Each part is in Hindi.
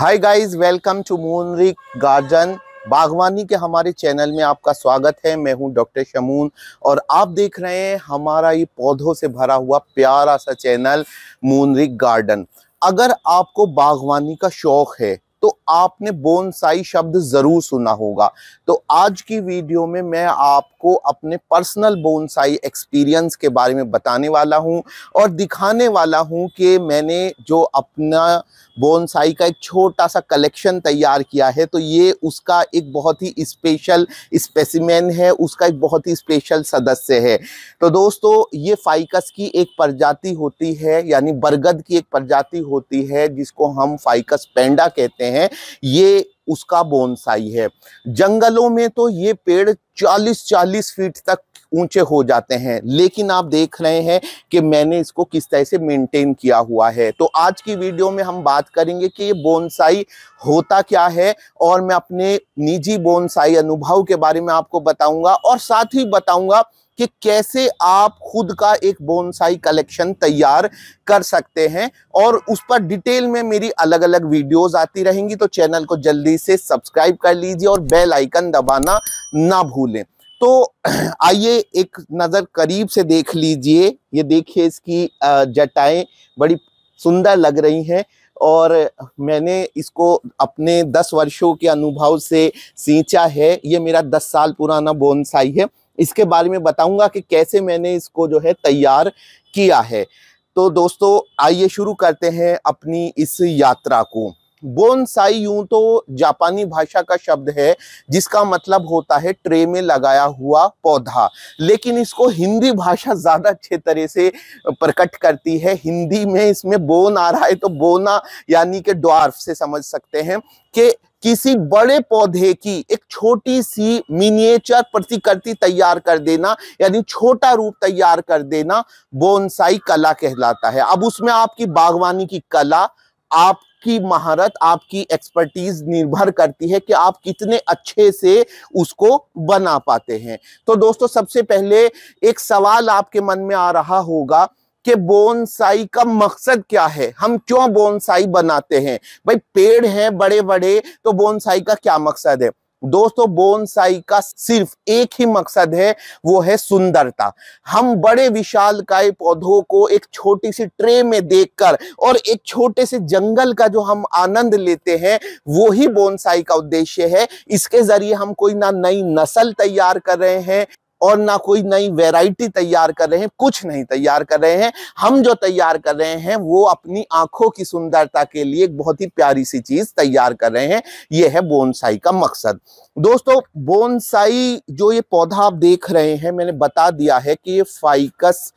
Hi guys welcome to Moonrik garden बागवानी के हमारे चैनल में आपका स्वागत है मैं हूं डॉक्टर शमून और आप देख रहे हैं हमारा ये पौधों से भरा हुआ प्यारा सा चैनल मूनरिक गार्डन अगर आपको बागवानी का शौक़ है तो आपने बोनसाई शब्द ज़रूर सुना होगा तो आज की वीडियो में मैं आपको अपने पर्सनल बोनसाई एक्सपीरियंस के बारे में बताने वाला हूं और दिखाने वाला हूं कि मैंने जो अपना बोनसाई का एक छोटा सा कलेक्शन तैयार किया है तो ये उसका एक बहुत ही स्पेशल स्पेसिमेन है उसका एक बहुत ही स्पेशल सदस्य है तो दोस्तों ये फाइकस की एक प्रजाति होती है यानी बरगद की एक प्रजाति होती है जिसको हम फाइकस पेंडा कहते हैं हैं ये उसका बोनसाई है जंगलों में तो ये पेड़ 40-40 फीट तक ऊंचे हो जाते हैं लेकिन आप देख रहे हैं कि मैंने इसको किस तरह से मेंटेन किया हुआ है तो आज की वीडियो में हम बात करेंगे कि ये बोनसाई होता क्या है और मैं अपने निजी बोनसाई अनुभव के बारे में आपको बताऊंगा और साथ ही बताऊंगा कि कैसे आप खुद का एक बोनसाई कलेक्शन तैयार कर सकते हैं और उस पर डिटेल में मेरी अलग अलग वीडियोस आती रहेंगी तो चैनल को जल्दी से सब्सक्राइब कर लीजिए और बेल आइकन दबाना ना भूलें तो आइए एक नज़र करीब से देख लीजिए ये देखिए इसकी जटाएं बड़ी सुंदर लग रही हैं और मैंने इसको अपने 10 वर्षों के अनुभव से सींचा है ये मेरा 10 साल पुराना बोनसाई है इसके बारे में बताऊंगा कि कैसे मैंने इसको जो है तैयार किया है तो दोस्तों आइए शुरू करते हैं अपनी इस यात्रा को बोनसाई यूं तो जापानी भाषा का शब्द है जिसका मतलब होता है ट्रे में लगाया हुआ पौधा लेकिन इसको हिंदी भाषा ज़्यादा अच्छे तरह से प्रकट करती है हिंदी में इसमें बोन आ रहा है तो बोना यानी के ड्वार्फ से समझ सकते हैं कि किसी बड़े पौधे की एक छोटी सी मिनिएचर प्रतिकृति तैयार कर देना यानी छोटा रूप तैयार कर देना बोनसाई कला कहलाता है अब उसमें आपकी बागवानी की कला आप आपकी महारत आपकी एक्सपर्टीज निर्भर करती है कि आप कितने अच्छे से उसको बना पाते हैं तो दोस्तों सबसे पहले एक सवाल आपके मन में आ रहा होगा कि बोनसाई का मकसद क्या है हम क्यों बोनसाई बनाते हैं भाई पेड़ हैं बड़े बड़े तो बोनसाई का क्या मकसद है दोस्तों बोनसाई का सिर्फ एक ही मकसद है वो है सुंदरता हम बड़े विशाल काय पौधों को एक छोटी सी ट्रे में देखकर और एक छोटे से जंगल का जो हम आनंद लेते हैं वो ही बोनसाई का उद्देश्य है इसके जरिए हम कोई ना नई नस्ल तैयार कर रहे हैं और ना कोई नई वैरायटी तैयार कर रहे हैं कुछ नहीं तैयार कर रहे हैं हम जो तैयार कर रहे हैं वो अपनी आंखों की सुंदरता के लिए एक बहुत ही प्यारी सी चीज तैयार कर रहे हैं ये है बोनसाई का मकसद दोस्तों बोनसाई जो ये पौधा आप देख रहे हैं मैंने बता दिया है कि ये फाइकस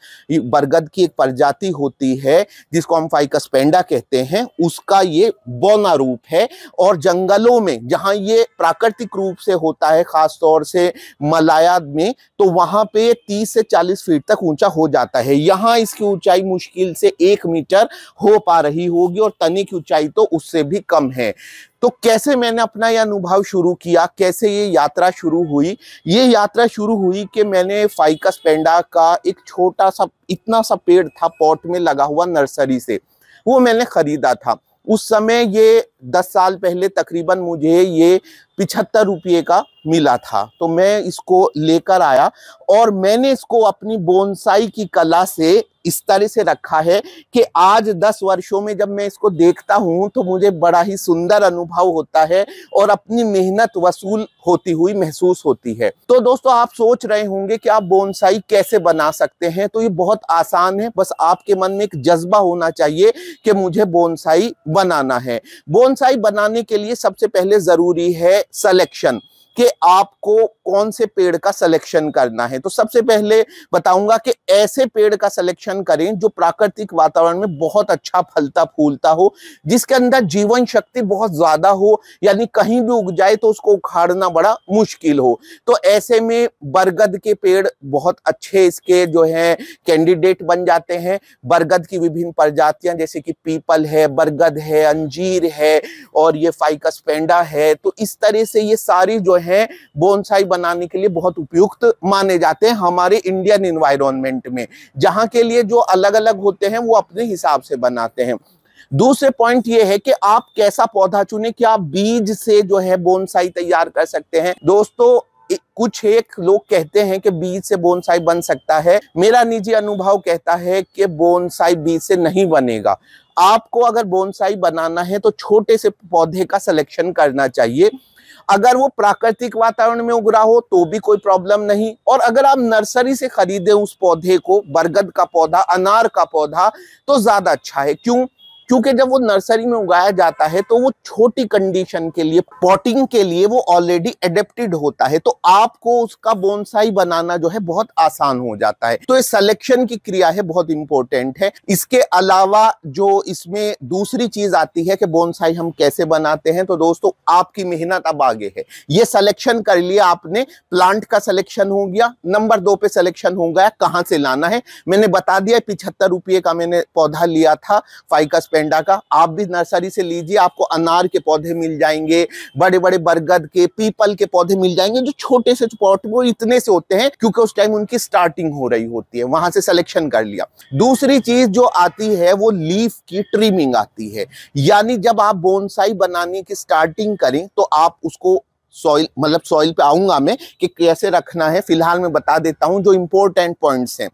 बरगद की एक प्रजाति होती है जिसको हम फाइकस पेंडा कहते हैं उसका ये बोना रूप है और जंगलों में जहां ये प्राकृतिक रूप से होता है खासतौर से मलाया में तो वहां पे 30 से 40 फीट तक ऊंचा हो जाता है यहाँ इसकी ऊंचाई मुश्किल से एक मीटर हो पा रही होगी और तने की ऊंचाई तो उससे भी कम है तो कैसे मैंने अपना यह अनुभव शुरू किया कैसे ये यात्रा शुरू हुई ये यात्रा शुरू हुई कि मैंने फाइकस पेंडा का एक छोटा सा इतना सा पेड़ था पॉट में लगा हुआ नर्सरी से वो मैंने खरीदा था उस समय ये दस साल पहले तकरीबन मुझे ये पिछहत्तर रुपये का मिला था तो मैं इसको लेकर आया और मैंने इसको अपनी बोनसाई की कला से इस तरह से रखा है कि आज दस वर्षों में जब मैं इसको देखता हूँ तो मुझे बड़ा ही सुंदर अनुभव होता है और अपनी मेहनत वसूल होती हुई महसूस होती है तो दोस्तों आप सोच रहे होंगे कि आप बोनसाई कैसे बना सकते हैं तो ये बहुत आसान है बस आपके मन में एक जज्बा होना चाहिए कि मुझे बोनसाई बनाना है बोनसाई बनाने के लिए सबसे पहले ज़रूरी है selection. कि आपको कौन से पेड़ का सिलेक्शन करना है तो सबसे पहले बताऊंगा कि ऐसे पेड़ का सिलेक्शन करें जो प्राकृतिक वातावरण में बहुत अच्छा फलता फूलता हो जिसके अंदर जीवन शक्ति बहुत ज्यादा हो यानी कहीं भी उग जाए तो उसको उखाड़ना बड़ा मुश्किल हो तो ऐसे में बरगद के पेड़ बहुत अच्छे इसके जो है कैंडिडेट बन जाते हैं बरगद की विभिन्न प्रजातियां जैसे कि पीपल है बरगद है अंजीर है और ये फाइकस पेंडा है तो इस तरह से ये सारी जो है है बोनसाई बनाने के लिए बहुत उपयुक्त माने जाते हैं हमारे इंडियन इन्वायरमेंट में जहाँ के लिए जो अलग अलग होते हैं वो अपने हिसाब से बनाते हैं दूसरे पॉइंट ये है कि आप कैसा पौधा चुने क्या आप बीज से जो है बोनसाई तैयार कर सकते हैं दोस्तों कुछ एक लोग कहते हैं कि बीज से बोनसाई बन सकता है मेरा निजी अनुभव कहता है कि बोनसाई बीज से नहीं बनेगा आपको अगर बोनसाई बनाना है तो छोटे से पौधे का सिलेक्शन करना चाहिए अगर वो प्राकृतिक वातावरण में उग रहा हो तो भी कोई प्रॉब्लम नहीं और अगर आप नर्सरी से खरीदे उस पौधे को बरगद का पौधा अनार का पौधा तो ज्यादा अच्छा है क्यों क्योंकि जब वो नर्सरी में उगाया जाता है तो वो छोटी कंडीशन के लिए पॉटिंग के लिए वो ऑलरेडी एडेप्टेड होता है तो आपको उसका बोनसाई बनाना जो है बहुत आसान हो जाता है तो ये सिलेक्शन की क्रिया है बहुत इंपॉर्टेंट है इसके अलावा जो इसमें दूसरी चीज आती है कि बोनसाई हम कैसे बनाते हैं तो दोस्तों आपकी मेहनत अब आगे है ये सिलेक्शन कर लिया आपने प्लांट का सिलेक्शन हो गया नंबर दो पे सिलेक्शन हो गया कहां से लाना है मैंने बता दिया पिछहत्तर रुपये का मैंने पौधा लिया था फाइकस पेंट गेंडा का आप भी नर्सरी से लीजिए आपको अनार के पौधे मिल जाएंगे बड़े बड़े बरगद के पीपल के पौधे मिल जाएंगे जो छोटे से पॉट वो इतने से होते हैं क्योंकि उस टाइम उनकी स्टार्टिंग हो रही होती है वहां से सिलेक्शन कर लिया दूसरी चीज जो आती है वो लीफ की ट्रिमिंग आती है यानी जब आप बोनसाई बनाने की स्टार्टिंग करें तो आप उसको सॉइल मतलब सॉइल पे आऊंगा मैं कि कैसे रखना है फिलहाल मैं बता देता हूं जो इंपॉर्टेंट पॉइंट्स हैं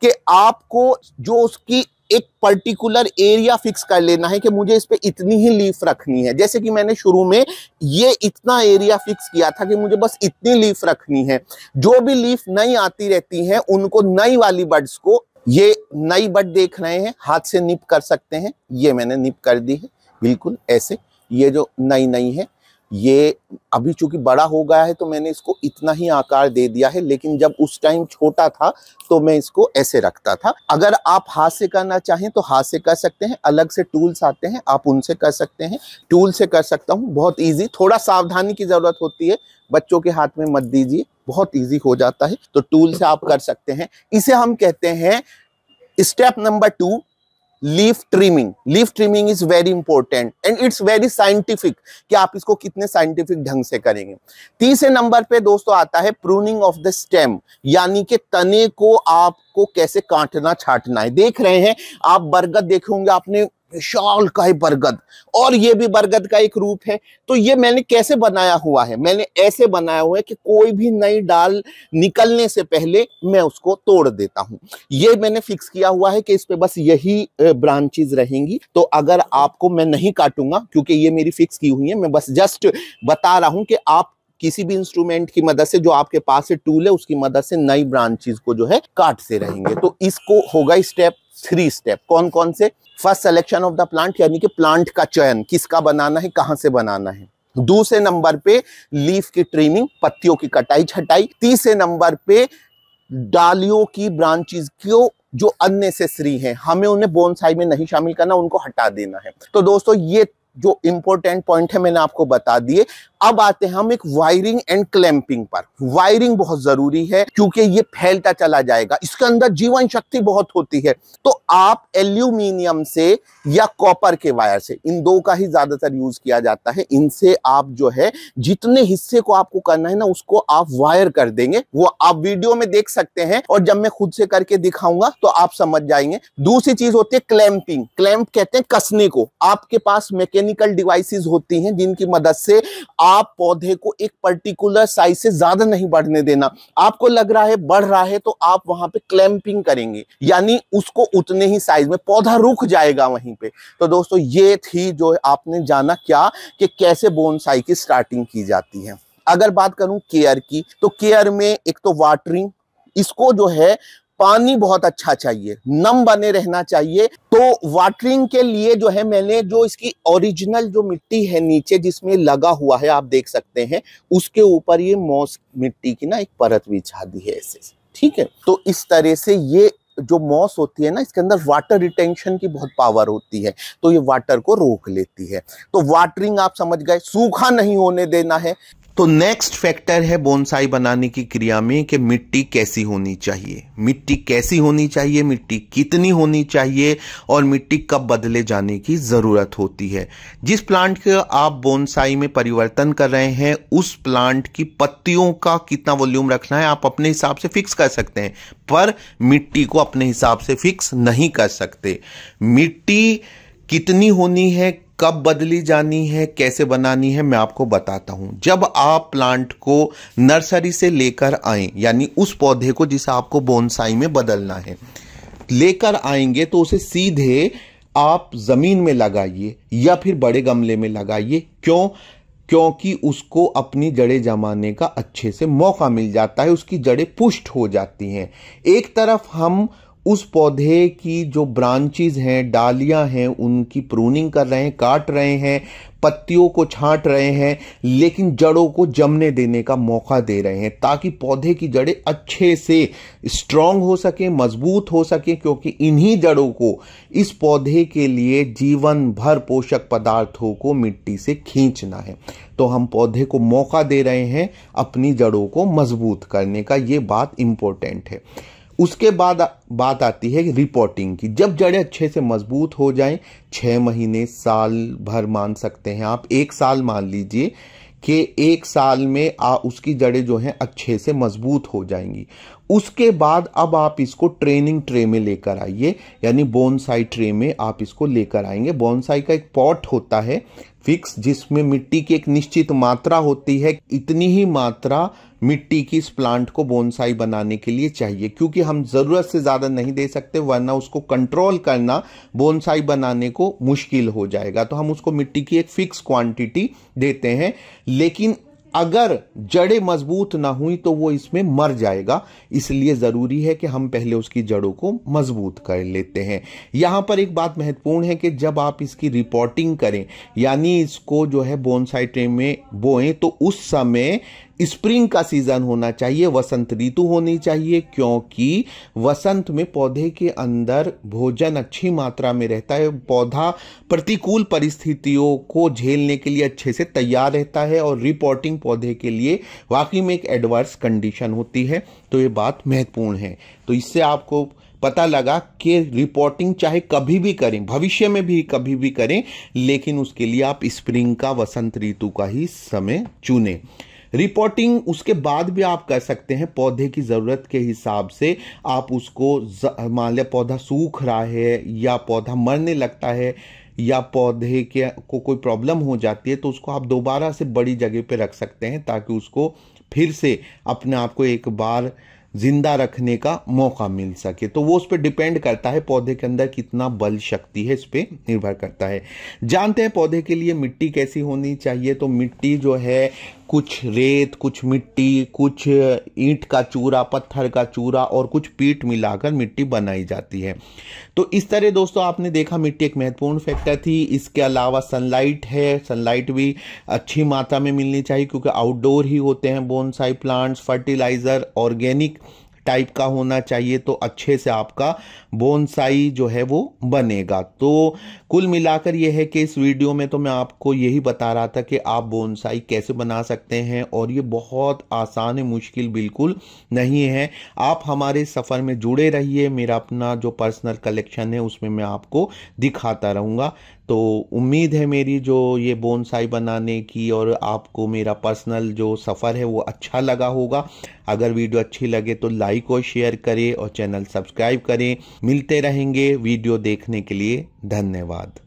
कि आपको जो उसकी एक पर्टिकुलर एरिया फिक्स कर लेना है कि मुझे इस पर इतनी ही लीफ रखनी है जैसे कि मैंने शुरू में ये इतना एरिया फिक्स किया था कि मुझे बस इतनी लीफ रखनी है जो भी लीफ नई आती रहती हैं उनको नई वाली बर्ड्स को ये नई बर्ड देख रहे हैं हाथ से निप कर सकते हैं ये मैंने निप कर दी है बिल्कुल ऐसे ये जो नई नई है ये अभी चूंकि बड़ा हो गया है तो मैंने इसको इतना ही आकार दे दिया है लेकिन जब उस टाइम छोटा था तो मैं इसको ऐसे रखता था अगर आप हाथ से करना चाहें तो हाथ से कर सकते हैं अलग से टूल्स आते हैं आप उनसे कर सकते हैं टूल से कर सकता हूँ बहुत ईजी थोड़ा सावधानी की ज़रूरत होती है बच्चों के हाथ में मत दीजिए बहुत ईजी हो जाता है तो टूल से आप कर सकते हैं इसे हम कहते हैं step number two leaf trimming leaf trimming is very important and it's very scientific कि आप इसको कितने साइंटिफिक ढंग से करेंगे तीसरे नंबर पे दोस्तों आता है प्रूनिंग ऑफ द स्टेम यानी कि तने को आपको कैसे काटना छाटना है देख रहे हैं आप बरगद देखे होंगे आपने विशाल का ही बरगद और ये भी बरगद का एक रूप है तो ये मैंने कैसे बनाया हुआ है मैंने ऐसे बनाया हुआ है कि कोई भी नई डाल निकलने से पहले मैं उसको तोड़ देता हूँ ये मैंने फिक्स किया हुआ है कि इस पे बस यही ब्रांचेज रहेंगी तो अगर आपको मैं नहीं काटूंगा क्योंकि ये मेरी फिक्स की हुई है मैं बस जस्ट बता रहा हूँ कि आप किसी भी इंस्ट्रूमेंट की मदद से जो आपके पास से टूल है उसकी मदद से नई ब्रांचेज को जो है काटते रहेंगे तो इसको होगा स्टेप थ्री स्टेप कौन कौन से first selection of the plant यानी कि प्लांट का चयन किसका बनाना है कहां से बनाना है दूसरे नंबर पे लीफ की ट्रिमिंग पत्तियों की कटाई छटाई तीसरे नंबर पे डालियों की ब्रांचेस को जो अननेसेसरी हैं हमें उन्हें बोनसाई में नहीं शामिल करना उनको हटा देना है तो दोस्तों ये जो इंपॉर्टेंट पॉइंट है मैंने आपको बता दिए अब आते हैं हम एक वायरिंग एंड क्लैंपिंग पर वायरिंग बहुत जरूरी है क्योंकि ये फैलता चला जाएगा इसके अंदर जीवन शक्ति बहुत होती है तो आप एल्यूमिनियम से या कॉपर के वायर से इन दो का ही ज्यादातर यूज किया जाता है इनसे आप जो है जितने हिस्से को आपको करना है ना उसको आप वायर कर देंगे वो आप वीडियो में देख सकते हैं और जब मैं खुद से करके दिखाऊंगा तो आप समझ जाएंगे दूसरी चीज होती है क्लैंपिंग क्लैंप कहते हैं कसने को आपके पास मैके मैकेनिकल डिवाइसेस होती हैं जिनकी मदद से आप पौधे को एक पर्टिकुलर साइज से ज्यादा नहीं बढ़ने देना आपको लग रहा है बढ़ रहा है तो आप वहां पे क्लैंपिंग करेंगे यानी उसको उतने ही साइज में पौधा रुक जाएगा वहीं पे तो दोस्तों ये थी जो आपने जाना क्या कि कैसे बोनसाई की स्टार्टिंग की जाती है अगर बात करूं केयर की तो केयर में एक तो वाटरिंग इसको जो है पानी बहुत अच्छा चाहिए नम बने रहना चाहिए तो वाटरिंग के लिए जो है मैंने जो इसकी ओरिजिनल जो मिट्टी है नीचे जिसमें लगा हुआ है आप देख सकते हैं उसके ऊपर ये मॉस मिट्टी की ना एक परत बिछा दी है ऐसे ठीक है तो इस तरह से ये जो मॉस होती है ना इसके अंदर वाटर रिटेंशन की बहुत पावर होती है तो ये वाटर को रोक लेती है तो वाटरिंग आप समझ गए सूखा नहीं होने देना है तो नेक्स्ट फैक्टर है बोनसाई बनाने की क्रिया में कि मिट्टी कैसी होनी चाहिए मिट्टी कैसी होनी चाहिए मिट्टी कितनी होनी चाहिए और मिट्टी कब बदले जाने की ज़रूरत होती है जिस प्लांट का आप बोनसाई में परिवर्तन कर रहे हैं उस प्लांट की पत्तियों का कितना वॉल्यूम रखना है आप अपने हिसाब से फिक्स कर सकते हैं पर मिट्टी को अपने हिसाब से फिक्स नहीं कर सकते मिट्टी कितनी होनी है कब बदली जानी है कैसे बनानी है मैं आपको बताता हूँ जब आप प्लांट को नर्सरी से लेकर आए यानी उस पौधे को जिसे आपको बोनसाई में बदलना है लेकर आएंगे तो उसे सीधे आप जमीन में लगाइए या फिर बड़े गमले में लगाइए क्यों क्योंकि उसको अपनी जड़ें जमाने का अच्छे से मौका मिल जाता है उसकी जड़ें पुष्ट हो जाती हैं एक तरफ हम उस पौधे की जो ब्रांचेज हैं डालियां हैं उनकी प्रूनिंग कर रहे हैं काट रहे हैं पत्तियों को छांट रहे हैं लेकिन जड़ों को जमने देने का मौका दे रहे हैं ताकि पौधे की जड़ें अच्छे से स्ट्रांग हो सके मजबूत हो सके क्योंकि इन्हीं जड़ों को इस पौधे के लिए जीवन भर पोषक पदार्थों को मिट्टी से खींचना है तो हम पौधे को मौका दे रहे हैं अपनी जड़ों को मजबूत करने का ये बात इंपॉर्टेंट है उसके बाद बात आती है रिपोर्टिंग की जब जड़ें अच्छे से मजबूत हो जाएं छः महीने साल भर मान सकते हैं आप एक साल मान लीजिए कि एक साल में आ उसकी जड़ें जो हैं अच्छे से मजबूत हो जाएंगी उसके बाद अब आप इसको ट्रेनिंग ट्रे में लेकर आइए यानी बोनसाई ट्रे में आप इसको लेकर आएंगे बोनसाई का एक पॉट होता है फिक्स जिसमें मिट्टी की एक निश्चित मात्रा होती है इतनी ही मात्रा मिट्टी की इस प्लांट को बोनसाई बनाने के लिए चाहिए क्योंकि हम ज़रूरत से ज़्यादा नहीं दे सकते वरना उसको कंट्रोल करना बोनसाई बनाने को मुश्किल हो जाएगा तो हम उसको मिट्टी की एक फिक्स क्वांटिटी देते हैं लेकिन अगर जड़ें मजबूत ना हुई तो वो इसमें मर जाएगा इसलिए जरूरी है कि हम पहले उसकी जड़ों को मजबूत कर लेते हैं यहां पर एक बात महत्वपूर्ण है कि जब आप इसकी रिपोर्टिंग करें यानी इसको जो है बोनसाइटे में बोएं तो उस समय स्प्रिंग का सीजन होना चाहिए वसंत ऋतु होनी चाहिए क्योंकि वसंत में पौधे के अंदर भोजन अच्छी मात्रा में रहता है पौधा प्रतिकूल परिस्थितियों को झेलने के लिए अच्छे से तैयार रहता है और रिपोर्टिंग पौधे के लिए वाकई में एक एडवर्स कंडीशन होती है तो ये बात महत्वपूर्ण है तो इससे आपको पता लगा कि रिपोर्टिंग चाहे कभी भी करें भविष्य में भी कभी भी करें लेकिन उसके लिए आप स्प्रिंग का वसंत ऋतु का ही समय चुनें रिपोर्टिंग उसके बाद भी आप कर सकते हैं पौधे की ज़रूरत के हिसाब से आप उसको मान लिया पौधा सूख रहा है या पौधा मरने लगता है या पौधे के को कोई प्रॉब्लम हो जाती है तो उसको आप दोबारा से बड़ी जगह पे रख सकते हैं ताकि उसको फिर से अपने आप को एक बार जिंदा रखने का मौका मिल सके तो वो उस पर डिपेंड करता है पौधे के अंदर कितना बल शक्ति है इस पर निर्भर करता है जानते हैं पौधे के लिए मिट्टी कैसी होनी चाहिए तो मिट्टी जो है कुछ रेत कुछ मिट्टी कुछ ईंट का चूरा पत्थर का चूरा और कुछ पीट मिलाकर मिट्टी बनाई जाती है तो इस तरह दोस्तों आपने देखा मिट्टी एक महत्वपूर्ण फैक्टर थी इसके अलावा सनलाइट है सनलाइट भी अच्छी मात्रा में मिलनी चाहिए क्योंकि आउटडोर ही होते हैं bonsai plants fertiliser organic type का होना चाहिए तो अच्छे से आपका बोनसाई जो है वो बनेगा तो कुल मिलाकर यह है कि इस वीडियो में तो मैं आपको यही बता रहा था कि आप बोनसाई कैसे बना सकते हैं और ये बहुत आसान है मुश्किल बिल्कुल नहीं है आप हमारे सफ़र में जुड़े रहिए मेरा अपना जो पर्सनल कलेक्शन है उसमें मैं आपको दिखाता रहूँगा तो उम्मीद है मेरी जो ये बोनसाई बनाने की और आपको मेरा पर्सनल जो सफ़र है वो अच्छा लगा होगा अगर वीडियो अच्छी लगे तो लाइक और शेयर करें और चैनल सब्सक्राइब करें मिलते रहेंगे वीडियो देखने के लिए धन्यवाद